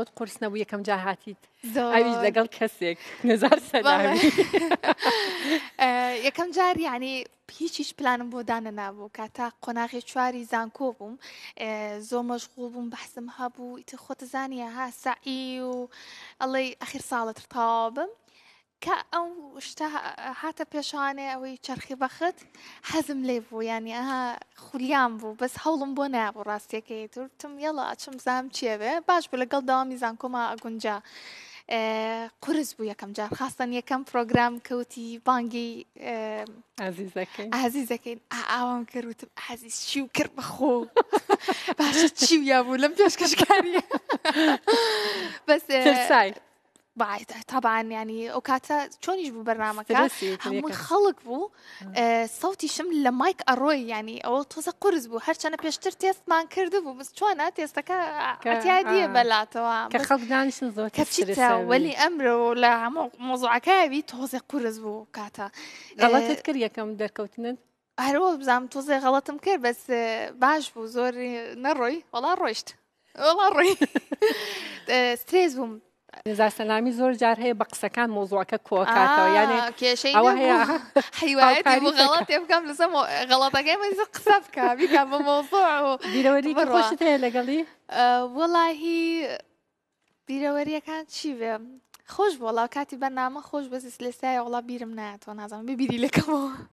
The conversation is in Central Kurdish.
بۆت قرس نەبوو یەکەم جا هاتیت ئەویش لەگەڵ کەسێک نزار سەلاوی یەکەم جار یعنی هیچیش پلانم بۆ دانە نابوو کاتا قۆناغی چواری زانکۆ بووم زۆ مەشغوڵ بووم بەحسم هەبوو ئیتر خۆتە زانیە ها سعی و ئەڵێ ئەخیر ساڵەتر تاوا بم کە ئەو شتا هاتە پێشوانێ ئەوەی چرخی بەخت حەزم لێ بوو ینی ئەها خولیان بوو بەس هەوڵم بۆ نابوو ڕاستیەکەی تورتم یەڵە ئەچم زام چێوێ باش بوو لەگەڵ داوامی زانکۆما ئەگونجا. قرس بوو یەکەم جار خاستن یەکەم پرۆگرام کەوتی بانگی عزیزەکەین ئاوام کردوتم عزیز چی و کرد بەخۆ باشە چی یا بوو لەم پێشکەشکاریە بەس تابان ینی ئەو کاتە چۆنیش بوو بەرنمەکە هەمووی خەڵک بوو سەوتی شم لە مایک ئەڕۆی ینی ئەوە تۆزە قرس بوو هەرچەنە پێشتر تێستمان کرد بوو بس چۆنە تێستەکە ئەتیادیە بەلاتەوە خەڵکدانشن زۆر کەچیتەوەلی ئەمرۆ لە هەموو مۆزوعەکەوی تۆزێ قرس بوو کاتە گەڵەتت کرد یەکەم دەرکەوتنن هەرەوە بزانم تۆزێ غەڵەتم کرد بەس باش بوو زۆر نەڕۆی وڵا ڕۆیشت وڵا ڕۆی سرێز بووم نزاسەلامی زۆر جار هەیە بە قسەکان مۆزوعکە کۆکاتەوە یانێ ئەوە هەیە حیواەتی بکەم لەسە غڵاتەکەی من قسە بکە بیکە بە مۆزۆرەوەری ڕۆشت هەیە لەگەڵی وەڵاهی بیرەوەریەکان چی بێ خۆش بۆڵاو کاتی بەنامە خۆش بەزیست لێسای وڵا بیرم نایەتەوە نازانم ببیری لەکەمەوە